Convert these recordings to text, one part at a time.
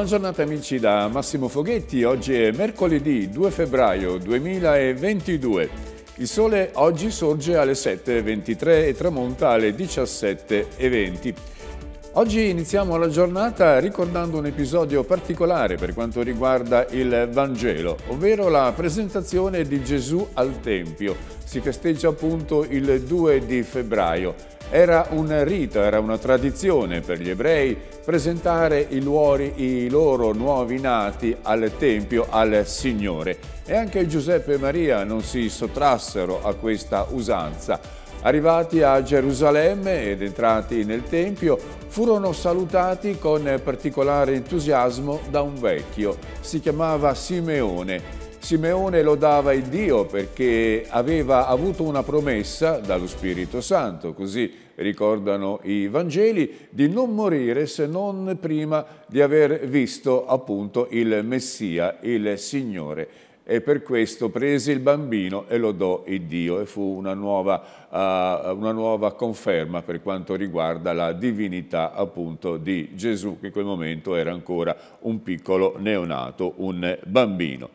Buona giornata amici da Massimo Foghetti, oggi è mercoledì 2 febbraio 2022. Il sole oggi sorge alle 7.23 e tramonta alle 17.20. Oggi iniziamo la giornata ricordando un episodio particolare per quanto riguarda il Vangelo, ovvero la presentazione di Gesù al Tempio. Si festeggia appunto il 2 di febbraio. Era un rito, era una tradizione per gli ebrei presentare i, luori, i loro nuovi nati al Tempio, al Signore. E anche Giuseppe e Maria non si sottrassero a questa usanza Arrivati a Gerusalemme ed entrati nel Tempio, furono salutati con particolare entusiasmo da un vecchio. Si chiamava Simeone Simeone lodava il Dio perché aveva avuto una promessa dallo Spirito Santo, così ricordano i Vangeli, di non morire se non prima di aver visto appunto il Messia, il Signore e per questo presi il bambino e lodò il Dio e fu una nuova, uh, una nuova conferma per quanto riguarda la divinità appunto di Gesù che in quel momento era ancora un piccolo neonato, un bambino.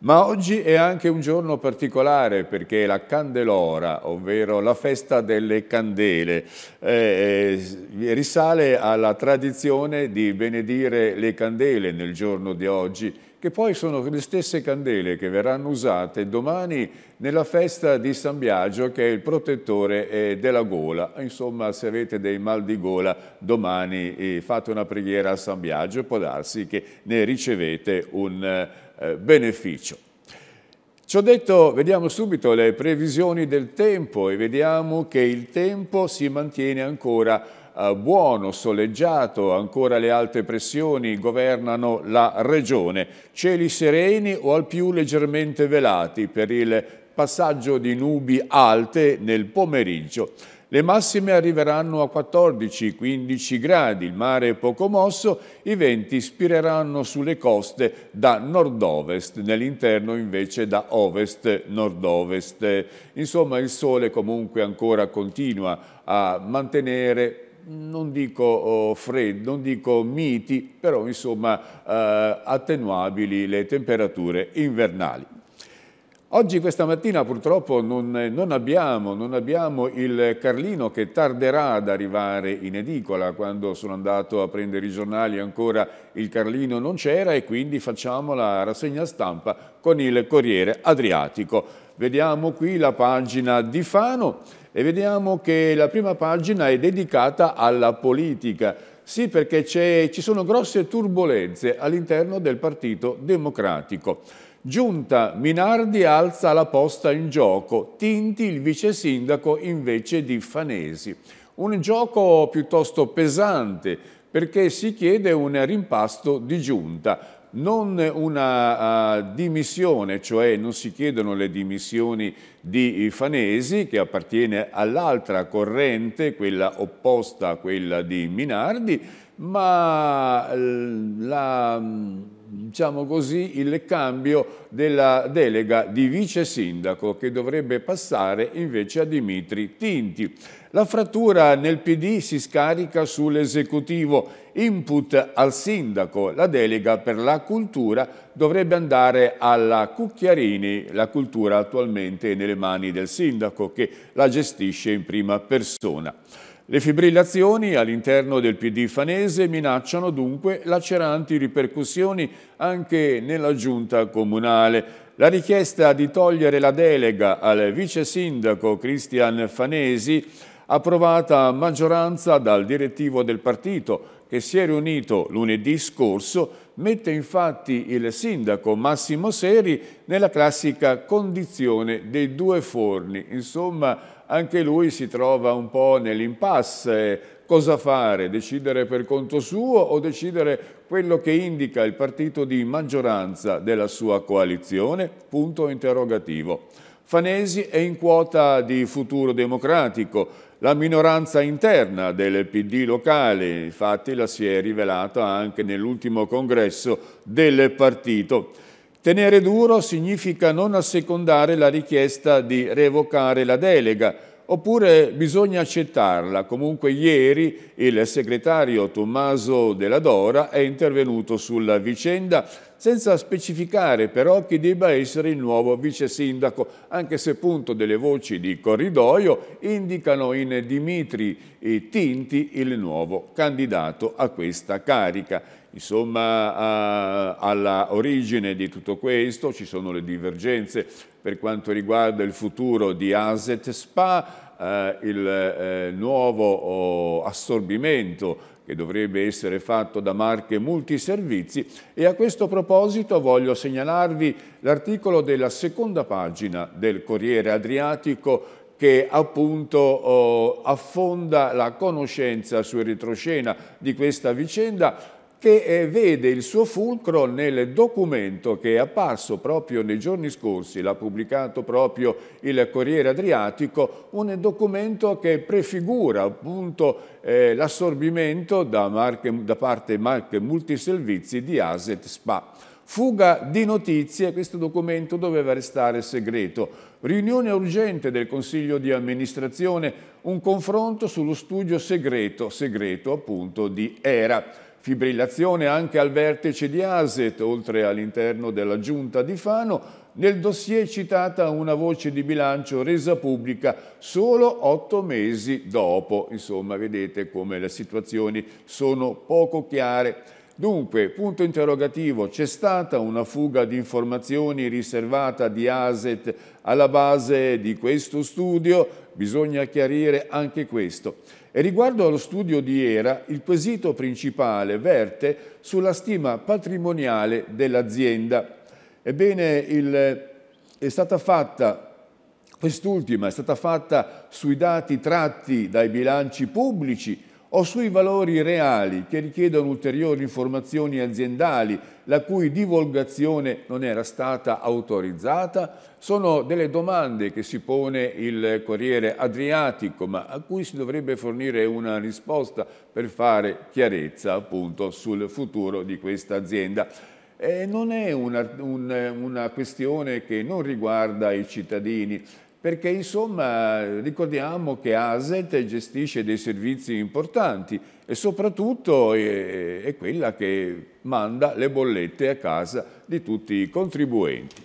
Ma oggi è anche un giorno particolare perché la Candelora, ovvero la festa delle candele, eh, eh risale alla tradizione di benedire le candele nel giorno di oggi che poi sono le stesse candele che verranno usate domani nella festa di San Biagio che è il protettore eh, della gola. Insomma, se avete dei mal di gola, domani eh, fate una preghiera a San Biagio e può darsi che ne ricevete un eh, beneficio. Ci ho detto, vediamo subito le previsioni del tempo e vediamo che il tempo si mantiene ancora eh, buono, soleggiato, ancora le alte pressioni governano la regione. Cieli sereni o al più leggermente velati per il passaggio di nubi alte nel pomeriggio. Le massime arriveranno a 14-15 gradi, il mare è poco mosso, i venti spireranno sulle coste da nord-ovest, nell'interno invece da ovest-nord-ovest. Insomma il sole comunque ancora continua a mantenere non dico oh, freddi, non dico miti, però insomma eh, attenuabili le temperature invernali. Oggi questa mattina purtroppo non, non, abbiamo, non, abbiamo, il Carlino che tarderà ad arrivare in edicola, quando sono andato a prendere i giornali ancora il Carlino non c'era e quindi facciamo la rassegna stampa con il Corriere Adriatico. Vediamo qui la pagina di Fano e vediamo che la prima pagina è dedicata alla politica. Sì, perché ci sono grosse turbulenze all'interno del Partito Democratico. Giunta Minardi alza la posta in gioco, Tinti il vice sindaco invece di Fanesi. Un gioco piuttosto pesante perché si chiede un rimpasto di giunta non una uh, dimissione, cioè non si chiedono le dimissioni di eh, Fanesi, che appartiene all'altra corrente, quella opposta a quella di Minardi, ma la, mm, diciamo così, il cambio della delega di vice sindaco che dovrebbe passare invece a Dimitri Tinti. La frattura nel PD si scarica sull'esecutivo, input al sindaco, la delega per la cultura dovrebbe andare alla Cucchiarini, la cultura attualmente è nelle mani del sindaco che la gestisce in prima persona. Le fibrillazioni all'interno del PD fanese minacciano dunque laceranti ripercussioni anche nella giunta comunale. La richiesta di togliere la delega al vice sindaco Cristian Fanesi approvata a maggioranza dal direttivo del partito che si è riunito lunedì scorso, mette infatti il sindaco Massimo Seri nella classica condizione dei due forni. Insomma, anche lui si trova un po' nell'impasse. Cosa fare? Decidere per conto suo o decidere quello che indica il partito di maggioranza della sua coalizione? Punto interrogativo. Fanesi è in quota di futuro democratico, la minoranza interna del PD locale, infatti la si è rivelata anche nell'ultimo congresso del partito. Tenere duro significa non assecondare la richiesta di revocare la delega, oppure bisogna accettarla. Comunque ieri il segretario Tommaso Della Dora è intervenuto sulla vicenda senza specificare però chi debba essere il nuovo vice sindaco, anche se appunto delle voci di corridoio indicano in Dimitri Tinti il nuovo candidato a questa carica. Insomma, alla origine di tutto questo ci sono le divergenze per quanto riguarda il futuro di Aset Spa, eh, il eh, nuovo oh, assorbimento che dovrebbe essere fatto da marche multiservizi e a questo proposito voglio segnalarvi l'articolo della seconda pagina del Corriere Adriatico che appunto oh, affonda la conoscenza su retroscena di questa vicenda che eh, vede il suo fulcro nel documento che è apparso proprio nei giorni scorsi, l'ha pubblicato proprio il Corriere Adriatico, un documento che prefigura appunto eh, l'assorbimento da, da, parte Marche Multiservizi di Aset Spa. Fuga di notizie, questo documento doveva restare segreto. Riunione urgente del Consiglio di amministrazione, un confronto sullo studio segreto, segreto appunto di ERA fibrillazione anche al vertice di ASET, oltre all'interno della giunta di Fano, nel dossier citata una voce di bilancio resa pubblica solo otto mesi dopo. Insomma, vedete come le situazioni sono poco chiare. Dunque, punto interrogativo, c'è stata una fuga di informazioni riservata di ASET alla base di questo studio? Bisogna chiarire anche questo. E riguardo allo studio di ERA, il quesito principale verte sulla stima patrimoniale dell'azienda. Ebbene, il, è stata fatta quest'ultima, è stata fatta sui dati tratti dai bilanci pubblici o sui valori reali che richiedono ulteriori informazioni aziendali la cui divulgazione non era stata autorizzata, sono delle domande che si pone il Corriere Adriatico, ma a cui si dovrebbe fornire una risposta per fare chiarezza appunto sul futuro di questa azienda. E non è una, un, una questione che non riguarda i cittadini, perché insomma ricordiamo che ASET gestisce dei servizi importanti e soprattutto eh, è, quella che manda le bollette a casa di tutti i contribuenti.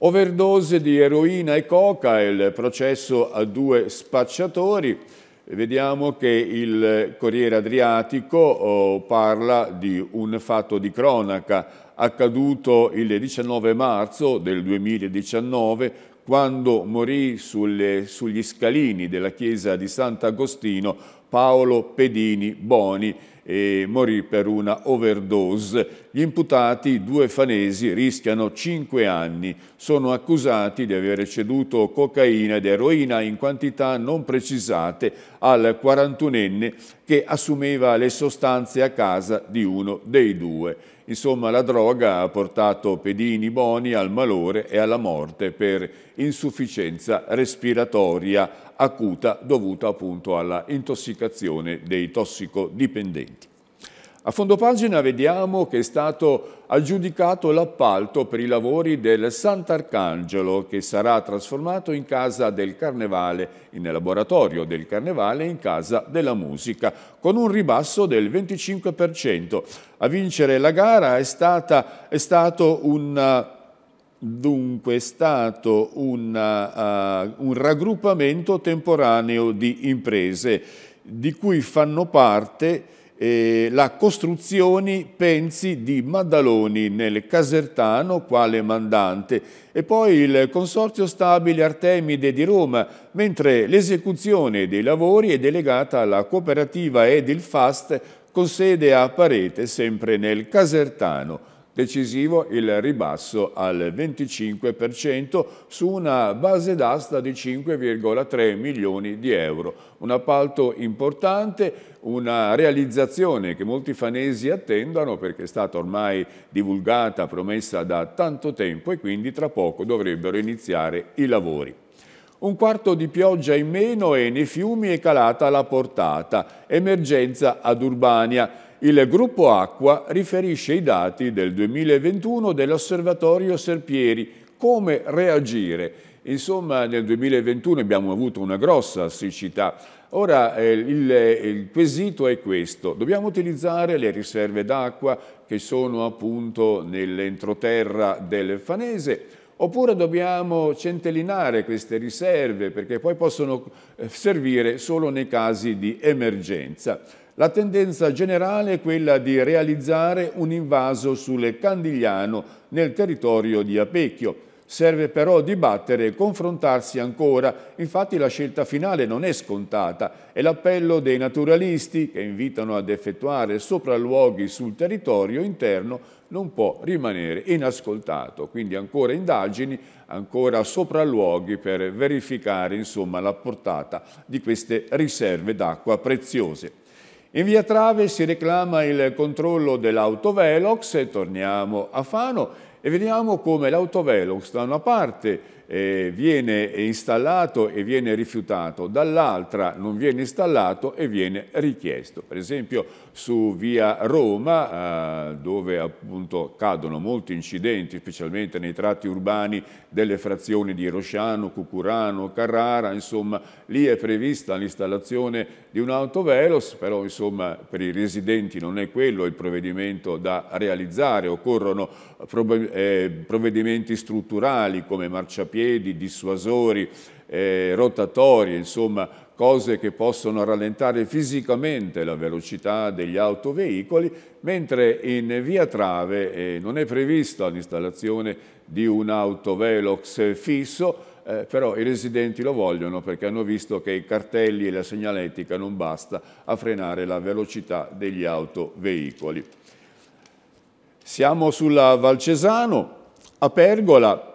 Overdose di eroina e coca, il processo a due spacciatori. Vediamo che il Corriere Adriatico oh, parla di un fatto di cronaca accaduto il 19 marzo del 2019 quando morì sulle, sugli scalini della chiesa di Sant'Agostino Paolo Pedini Boni e morì per una overdose. Gli imputati, due fanesi, rischiano cinque anni. Sono accusati di aver ceduto cocaina ed eroina in quantità non precisate al 41enne che assumeva le sostanze a casa di uno dei due. Insomma, la droga ha portato Pedini Boni al malore e alla morte per insufficienza respiratoria acuta dovuta appunto alla intossicazione dei tossicodipendenti. A fondo pagina vediamo che è stato aggiudicato l'appalto per i lavori del Sant'Arcangelo che sarà trasformato in casa del Carnevale, in laboratorio del Carnevale in casa della musica, con un ribasso del 25%. A vincere la gara è, stata, è stato un... Dunque è stato una, uh, eh, un raggruppamento temporaneo di imprese di cui fanno parte eh, la costruzione, pensi, di Maddaloni nel Casertano quale mandante e poi il Consorzio Stabile Artemide di Roma, mentre l'esecuzione dei lavori è delegata alla cooperativa Edil Fast con sede a Parete, sempre nel Casertano decisivo il ribasso al 25% su una base d'asta di 5,3 milioni di euro. Un appalto importante, una realizzazione che molti fanesi attendono perché è stata ormai divulgata, promessa da tanto tempo e quindi tra poco dovrebbero iniziare i lavori. Un quarto di pioggia in meno e nei fiumi è calata la portata. Emergenza ad Urbania il gruppo Acqua riferisce i dati del 2021 dell'osservatorio Serpieri, come reagire. Insomma, nel 2021 abbiamo avuto una grossa siccità. Ora eh, il, eh, il quesito è questo, dobbiamo utilizzare le riserve d'acqua che sono appunto nell'entroterra del Fanese oppure dobbiamo centellinare queste riserve perché poi possono eh, servire solo nei casi di emergenza. La tendenza generale è quella di realizzare un invaso sulle Candigliano nel territorio di Apecchio. Serve però dibattere e confrontarsi ancora, infatti la scelta finale non è scontata e l'appello dei naturalisti che invitano ad effettuare sopralluoghi sul territorio interno non può rimanere inascoltato, quindi ancora indagini, ancora sopralluoghi per verificare insomma, la portata di queste riserve d'acqua preziose. In via Trave si reclama il controllo dell'autovelox torniamo a Fano e vediamo come l'autovelox da una parte eh, viene installato e viene rifiutato, dall'altra non viene installato e viene richiesto. Per esempio su via Roma, eh, dove appunto cadono molti incidenti, specialmente nei tratti urbani delle frazioni di Rosciano, Cucurano, Carrara, insomma lì è prevista l'installazione di un autovelos, però insomma per i residenti non è quello il provvedimento da realizzare, occorrono eh, provvedimenti strutturali come marciapiedi, dissuasori, eh, rotatori, insomma cose che possono rallentare fisicamente la velocità degli autoveicoli, mentre in via Trave eh, non è prevista l'installazione di un autovelox fisso, eh, però i residenti lo vogliono perché hanno visto che i cartelli e la segnaletica non basta a frenare la velocità degli autoveicoli. Siamo sulla Valcesano, a Pergola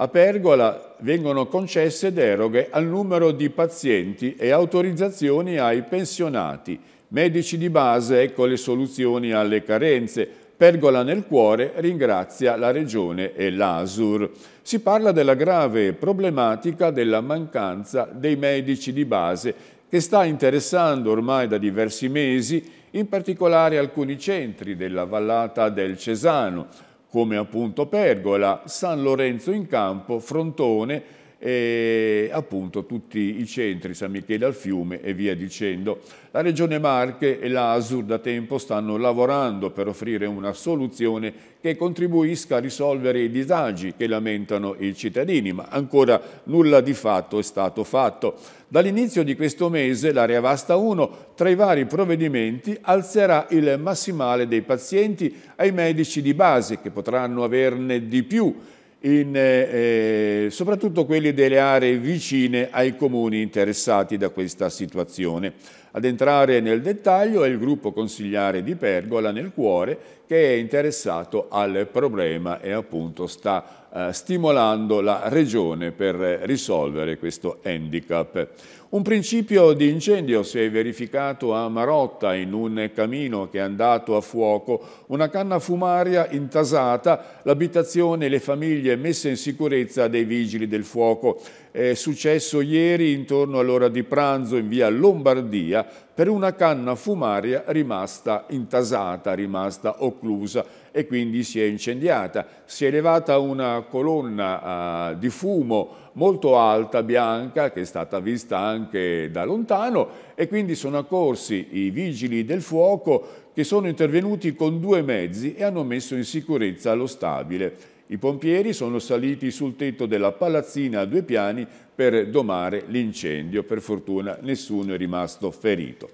a Pergola vengono concesse deroghe al numero di pazienti e autorizzazioni ai pensionati, medici di base, ecco le soluzioni alle carenze, Pergola nel cuore ringrazia la Regione e l'ASUR. Si parla della grave problematica della mancanza dei medici di base che sta interessando ormai da diversi mesi in particolare alcuni centri della vallata del Cesano, come appunto Pergola, San Lorenzo in Campo, Frontone, e appunto tutti i centri, San Michele al Fiume e via dicendo. La Regione Marche e l'ASUR da tempo stanno lavorando per offrire una soluzione che contribuisca a risolvere i disagi che lamentano i cittadini, ma ancora nulla di fatto è stato fatto. Dall'inizio di questo mese l'area vasta 1, tra i vari provvedimenti, alzerà il massimale dei pazienti ai medici di base che potranno averne di più in, eh, eh, soprattutto quelli delle aree vicine ai comuni interessati da questa situazione. Ad entrare nel dettaglio è il gruppo consigliare di Pergola nel cuore che è interessato al problema e appunto sta eh, stimolando la regione per risolvere questo handicap. Un principio di incendio si è verificato a Marotta in un camino che è andato a fuoco, una canna fumaria intasata, l'abitazione e le famiglie messe in sicurezza dei vigili del fuoco è successo ieri intorno all'ora di pranzo in via Lombardia per una canna fumaria rimasta intasata, rimasta occlusa e quindi si è incendiata. Si è elevata una colonna uh, di fumo molto alta, bianca, che è stata vista anche da lontano e quindi sono accorsi i vigili del fuoco che sono intervenuti con due mezzi e hanno messo in sicurezza lo stabile. I pompieri sono saliti sul tetto della palazzina a due piani per domare l'incendio. Per fortuna nessuno è rimasto ferito.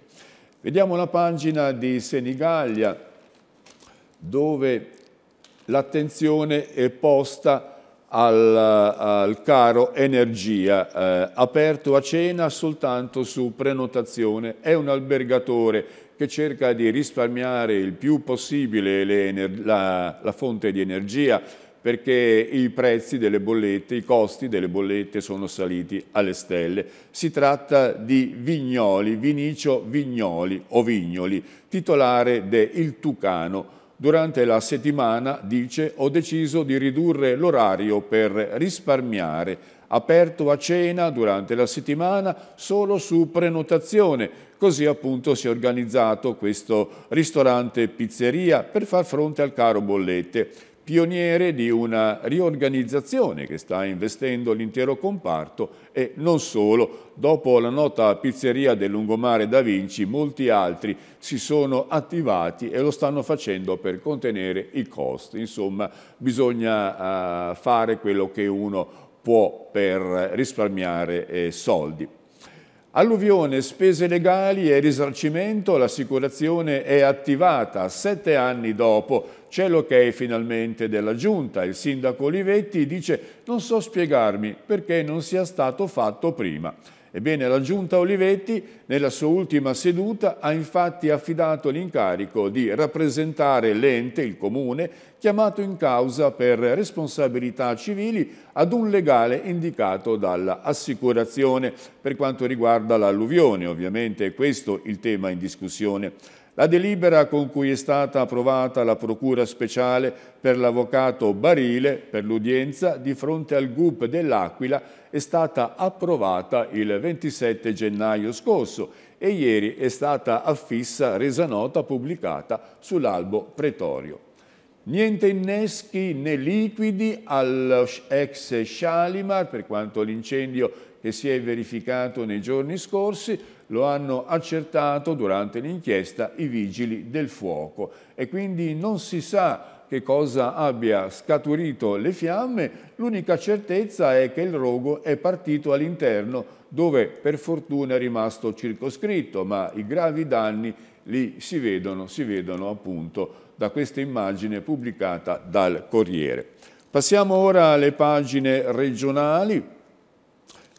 Vediamo la pagina di Senigallia dove l'attenzione è posta al, al caro energia, eh, aperto a cena soltanto su prenotazione. È un albergatore che cerca di risparmiare il più possibile le, la, la fonte di energia perché i prezzi delle bollette, i costi delle bollette sono saliti alle stelle. Si tratta di Vignoli, Vinicio Vignoli o Vignoli, titolare de Il Tucano. Durante la settimana, dice, ho deciso di ridurre l'orario per risparmiare aperto a cena durante la settimana solo su prenotazione. Così appunto si è organizzato questo ristorante pizzeria per far fronte al caro bollette, pioniere di una riorganizzazione che sta investendo l'intero comparto e non solo. Dopo la nota pizzeria del lungomare Da Vinci, molti altri si sono attivati e lo stanno facendo per contenere i costi. Insomma, bisogna uh, fare quello che uno può per risparmiare eh, soldi. Alluvione, spese legali e risarcimento, l'assicurazione è attivata sette anni dopo. C'è l'ok finalmente della Giunta. Il sindaco Olivetti dice non so spiegarmi perché non sia stato fatto prima. Ebbene, la Giunta Olivetti, nella sua ultima seduta, ha infatti affidato l'incarico di rappresentare l'ente, il Comune, chiamato in causa per responsabilità civili ad un legale indicato dall'assicurazione per quanto riguarda l'alluvione. Ovviamente è questo il tema in discussione. La delibera con cui è stata approvata la procura speciale per l'avvocato Barile per l'udienza di fronte al GUP dell'Aquila è stata approvata il 27 gennaio scorso e ieri è stata affissa resa nota pubblicata sull'albo pretorio. Niente inneschi né liquidi all'ex Shalimar per quanto l'incendio che si è verificato nei giorni scorsi, lo hanno accertato durante l'inchiesta i vigili del fuoco e quindi non si sa che cosa abbia scaturito le fiamme, l'unica certezza è che il rogo è partito all'interno dove per fortuna è rimasto circoscritto, ma i gravi danni lì si vedono, si vedono appunto da questa immagine pubblicata dal Corriere. Passiamo ora alle pagine regionali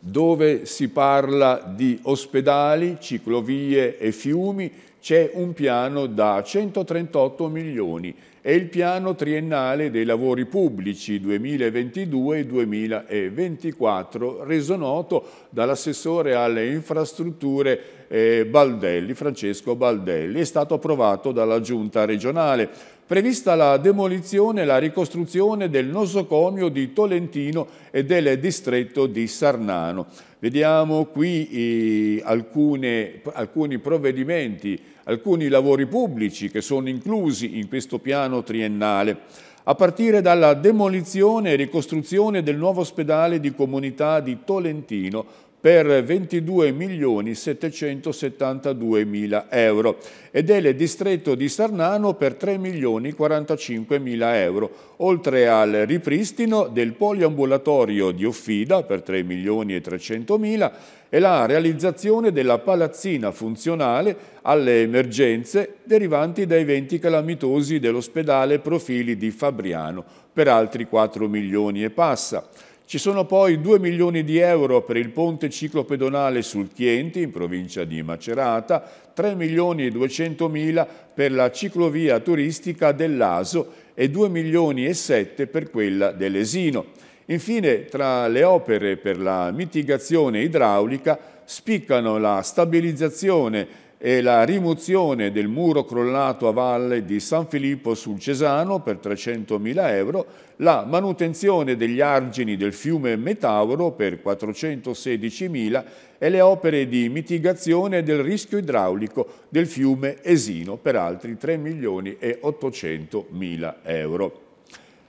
dove si parla di ospedali, ciclovie e fiumi, c'è un piano da 138 milioni. È il piano triennale dei lavori pubblici 2022-2024, reso noto dall'assessore alle infrastrutture eh, Baldelli, Francesco Baldelli. È stato approvato dalla Giunta regionale prevista la demolizione e la ricostruzione del nosocomio di Tolentino e del distretto di Sarnano. Vediamo qui eh, alcune, alcuni provvedimenti, alcuni lavori pubblici che sono inclusi in questo piano triennale a partire dalla demolizione e ricostruzione del nuovo ospedale di comunità di Tolentino, per 22.772.000 euro e del distretto di Sarnano per 3.045.000 euro, oltre al ripristino del poliambulatorio di Offida per 3.300.000 e la realizzazione della palazzina funzionale alle emergenze derivanti dai eventi calamitosi dell'ospedale Profili di Fabriano per altri 4 milioni e passa. Ci sono poi 2 milioni di euro per il ponte ciclopedonale sul Chienti, in provincia di Macerata, 3 milioni e 200 mila per la ciclovia turistica dell'Aso e 2 milioni e 7 per quella dell'Esino. Infine, tra le opere per la mitigazione idraulica spiccano la stabilizzazione e la rimozione del muro crollato a valle di San Filippo sul Cesano per 300.000 euro, la manutenzione degli argini del fiume Metauro per 416.000 e le opere di mitigazione del rischio idraulico del fiume Esino per altri 3.800.000 euro.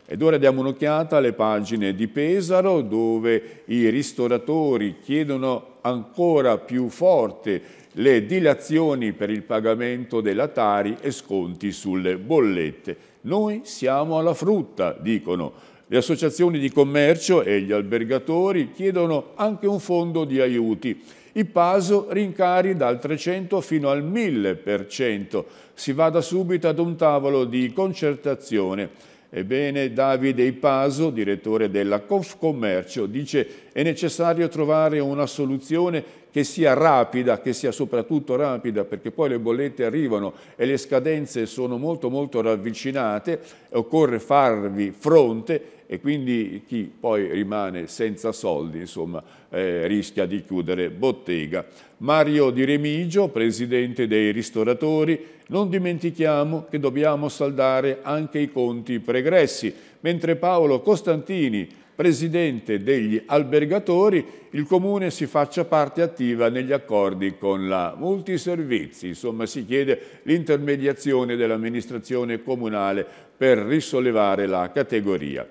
Ed ora diamo un'occhiata alle pagine di Pesaro dove i ristoratori chiedono ancora più forte le dilazioni per il pagamento della Tari e sconti sulle bollette. Noi siamo alla frutta, dicono. Le associazioni di commercio e gli albergatori chiedono anche un fondo di aiuti. I PASO rincari dal 300 fino al 1000%. Si vada subito ad un tavolo di concertazione. Ebbene, Davide Ipaso, direttore della Confcommercio, dice è necessario trovare una soluzione che sia rapida, che sia soprattutto rapida, perché poi le bollette arrivano e le scadenze sono molto molto ravvicinate, occorre farvi fronte e quindi chi poi rimane senza soldi insomma, eh, rischia di chiudere bottega. Mario Di Remigio, presidente dei ristoratori, non dimentichiamo che dobbiamo saldare anche i conti pregressi, mentre Paolo Costantini, presidente degli albergatori, il Comune si faccia parte attiva negli accordi con la multiservizi. Insomma, si chiede l'intermediazione dell'amministrazione comunale per risollevare la categoria.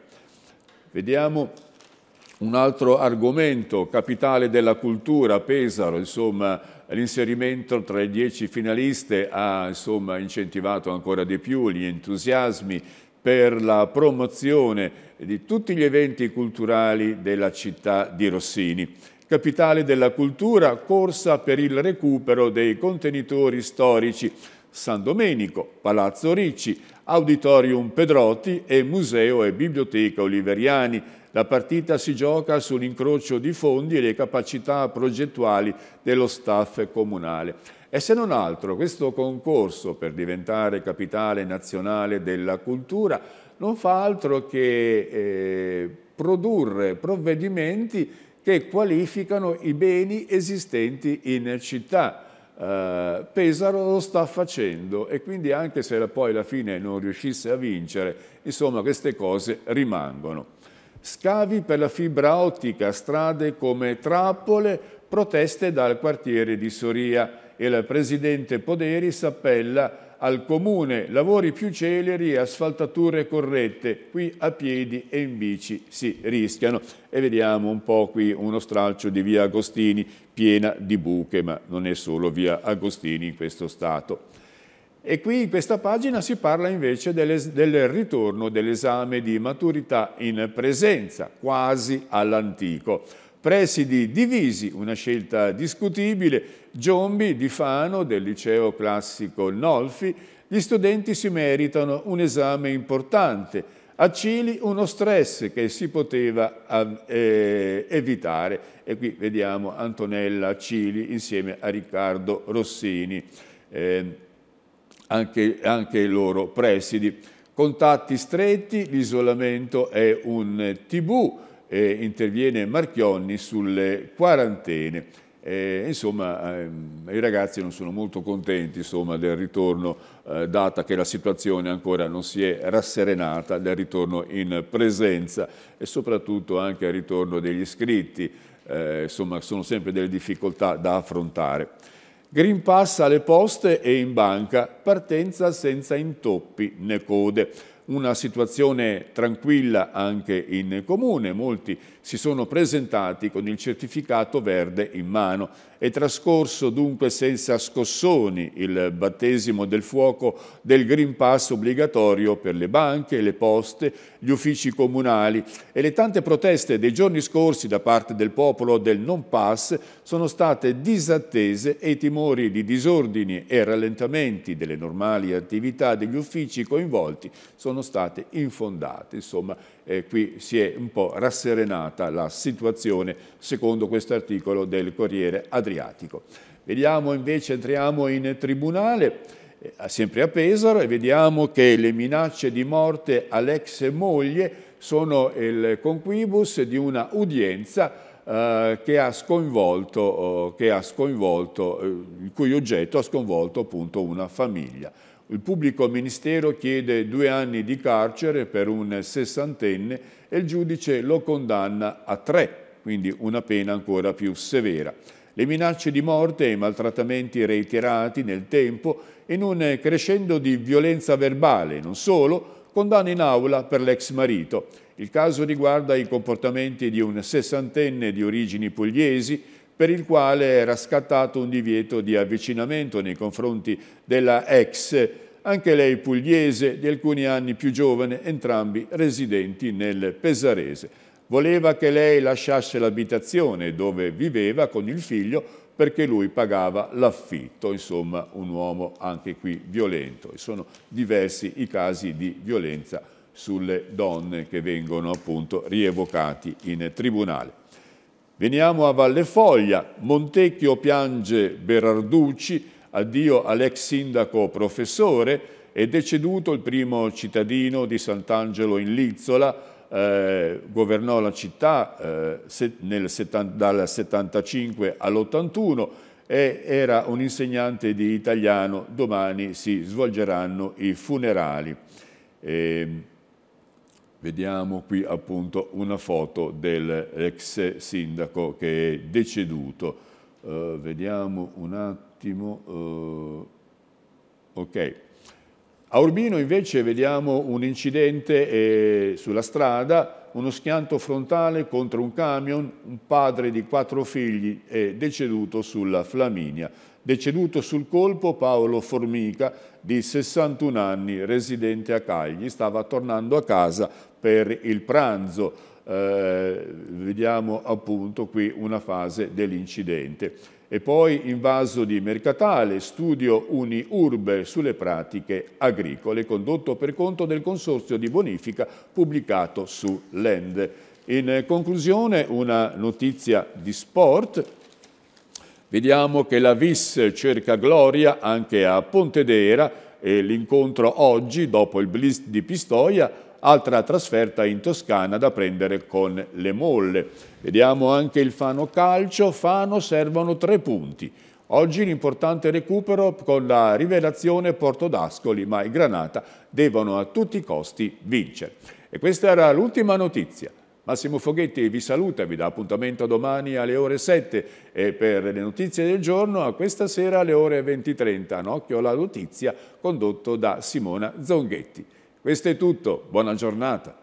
Vediamo un altro argomento, capitale della cultura, Pesaro, insomma, l'inserimento tra i dieci finaliste ha insomma, incentivato ancora di più gli entusiasmi per la promozione di tutti gli eventi culturali della città di Rossini. Capitale della cultura, corsa per il recupero dei contenitori storici San Domenico, Palazzo Ricci, Auditorium Pedrotti e Museo e Biblioteca Oliveriani. La partita si gioca sull'incrocio di fondi e le capacità progettuali dello staff comunale. E se non altro questo concorso per diventare capitale nazionale della cultura non fa altro che eh, produrre provvedimenti che qualificano i beni esistenti in città. Uh, Pesaro lo sta facendo e quindi anche se poi alla fine non riuscisse a vincere, insomma queste cose rimangono. Scavi per la fibra ottica, strade come trappole, proteste dal quartiere di Soria e il presidente Poderi s'appella al comune lavori più celeri e asfaltature corrette, qui a piedi e in bici si rischiano. E vediamo un po' qui uno stralcio di via Agostini piena di buche, ma non è solo via Agostini in questo stato. E qui in questa pagina si parla invece del ritorno dell'esame di maturità in presenza, quasi all'antico presidi divisi, una scelta discutibile, Giombi di Fano del liceo classico Nolfi, gli studenti si meritano un esame importante, a Cili uno stress che si poteva eh, evitare e qui vediamo Antonella Cili insieme a Riccardo Rossini, eh, anche, anche loro presidi. Contatti stretti, l'isolamento è un tibù, eh, interviene Marchionni sulle quarantene. Eh, insomma, ehm, i ragazzi non sono molto contenti insomma, del ritorno, eh, data che la situazione ancora non si è rasserenata, del ritorno in presenza e soprattutto anche al ritorno degli iscritti. Eh, insomma, sono sempre delle difficoltà da affrontare. Green Pass alle poste e in banca, partenza senza intoppi né code una situazione tranquilla anche in comune, molti si sono presentati con il certificato verde in mano è trascorso dunque senza scossoni il battesimo del fuoco del Green Pass obbligatorio per le banche, le poste, gli uffici comunali e le tante proteste dei giorni scorsi da parte del popolo del non pass sono state disattese e i timori di disordini e rallentamenti delle normali attività degli uffici coinvolti sono state infondate. Insomma, eh, qui si è un po' rasserenata la situazione secondo questo articolo del Corriere Adriatico. Vediamo invece, entriamo in tribunale, eh, sempre a Pesaro, e vediamo che le minacce di morte all'ex moglie sono il conquibus di una udienza Uh, che ha sconvolto, uh, che ha sconvolto uh, il cui oggetto ha sconvolto appunto una famiglia. Il pubblico ministero chiede due anni di carcere per un sessantenne e il giudice lo condanna a tre, quindi una pena ancora più severa. Le minacce di morte e i maltrattamenti reiterati nel tempo in un crescendo di violenza verbale, non solo, condanna in aula per l'ex marito. Il caso riguarda i comportamenti di un sessantenne di origini pugliesi per il quale era scattato un divieto di avvicinamento nei confronti della ex, anche lei pugliese, di alcuni anni più giovane, entrambi residenti nel Pesarese. Voleva che lei lasciasse l'abitazione dove viveva con il figlio perché lui pagava l'affitto, insomma un uomo anche qui violento. E sono diversi i casi di violenza sulle donne che vengono appunto rievocati in tribunale. Veniamo a Valle Foglia, Montecchio piange Berarducci, addio all'ex sindaco professore, è deceduto il primo cittadino di Sant'Angelo in Lizzola, eh, governò la città eh, nel, dal 75 all'81 e era un insegnante di italiano, domani si svolgeranno i funerali. Eh, Vediamo qui appunto una foto dell'ex sindaco che è deceduto. Uh, vediamo un attimo. Uh, ok. A Urbino invece vediamo un incidente eh, sulla strada, uno schianto frontale contro un camion, un padre di quattro figli è deceduto sulla Flaminia. Deceduto sul colpo Paolo Formica, di 61 anni, residente a Cagli, stava tornando a casa per il pranzo. Eh, vediamo appunto qui una fase dell'incidente. E poi invaso di Mercatale, studio Uniurbe sulle pratiche agricole, condotto per conto del Consorzio di Bonifica pubblicato su Lend. In conclusione una notizia di sport, vediamo che la VIS cerca gloria anche a Pontedera e l'incontro oggi dopo il Blitz di Pistoia altra trasferta in Toscana da prendere con le molle. Vediamo anche il Fano Calcio, Fano servono tre punti. Oggi l'importante recupero con la rivelazione Porto d'Ascoli, ma i Granata devono a tutti i costi vincere. E questa era l'ultima notizia. Massimo Foghetti vi saluta, vi dà appuntamento domani alle ore 7 e per le notizie del giorno a questa sera alle ore 20.30, Nocchio la notizia condotto da Simona Zonghetti. Questo è tutto, buona giornata.